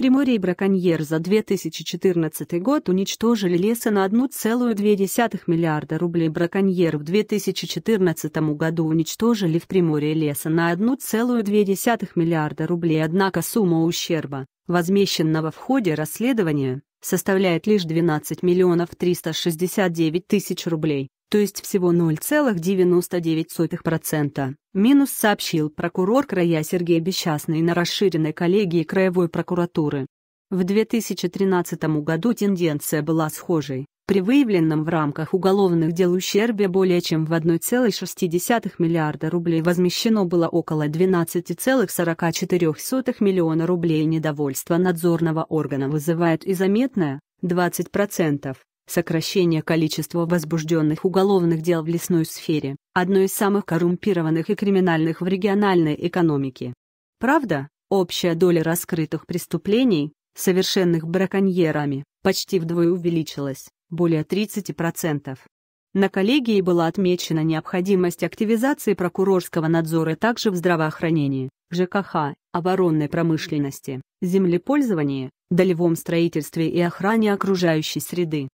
Приморье и браконьер за 2014 год уничтожили леса на 1,2 миллиарда рублей. Браконьер в 2014 году уничтожили в Приморье леса на 1,2 миллиарда рублей, однако сумма ущерба, возмещенного в ходе расследования, составляет лишь 12 миллионов 369 тысяч рублей то есть всего 0,99%. Минус сообщил прокурор края Сергей Бесчастный на расширенной коллегии Краевой прокуратуры. В 2013 году тенденция была схожей. При выявленном в рамках уголовных дел ущербе более чем в 1,6 миллиарда рублей возмещено было около 12,44 миллиона рублей недовольство надзорного органа вызывает и заметное 20% сокращение количества возбужденных уголовных дел в лесной сфере, одной из самых коррумпированных и криминальных в региональной экономике. Правда, общая доля раскрытых преступлений, совершенных браконьерами, почти вдвое увеличилась, более 30%. На коллегии была отмечена необходимость активизации прокурорского надзора также в здравоохранении, ЖКХ, оборонной промышленности, землепользовании, долевом строительстве и охране окружающей среды.